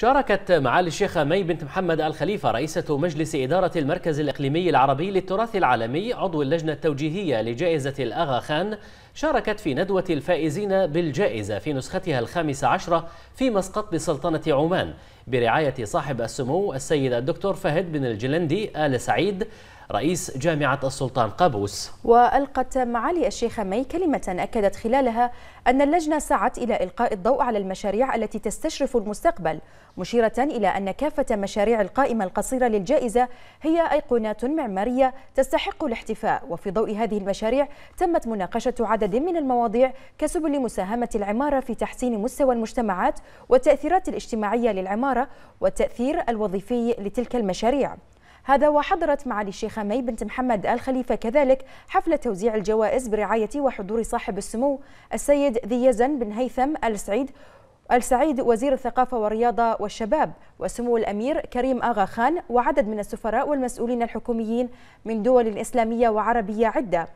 شاركت معالي الشيخة مي بنت محمد الخليفة رئيسة مجلس إدارة المركز الإقليمي العربي للتراث العالمي عضو اللجنة التوجيهية لجائزة الأغا خان شاركت في ندوة الفائزين بالجائزة في نسختها الخامسة عشرة في مسقط بسلطنة عمان برعاية صاحب السمو السيد الدكتور فهد بن الجلندي آل سعيد رئيس جامعة السلطان قابوس وألقت معالي الشيخة مي كلمة أكدت خلالها أن اللجنة سعت إلى إلقاء الضوء على المشاريع التي تستشرف المستقبل مشيرة إلى أن كافة مشاريع القائمة القصيرة للجائزة هي أيقونات معمارية تستحق الاحتفاء وفي ضوء هذه المشاريع تمت مناقشة عدد عدد من المواضيع كسبل مساهمة العمارة في تحسين مستوى المجتمعات والتأثيرات الاجتماعية للعمارة والتأثير الوظيفي لتلك المشاريع هذا وحضرت معالي الشيخة مي بنت محمد آل خليفة كذلك حفلة توزيع الجوائز برعاية وحضور صاحب السمو السيد ذي يزن بن هيثم آل سعيد السعيد وزير الثقافة والرياضة والشباب وسمو الأمير كريم آغا خان وعدد من السفراء والمسؤولين الحكوميين من دول إسلامية وعربية عدة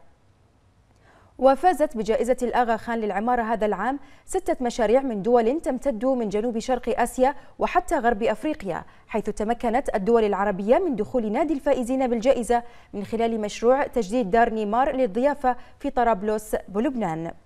وفازت بجائزة الأغا خان للعمارة هذا العام ستة مشاريع من دول تمتد من جنوب شرق آسيا وحتى غرب أفريقيا حيث تمكنت الدول العربية من دخول نادي الفائزين بالجائزة من خلال مشروع تجديد دار نيمار للضيافة في طرابلس بلبنان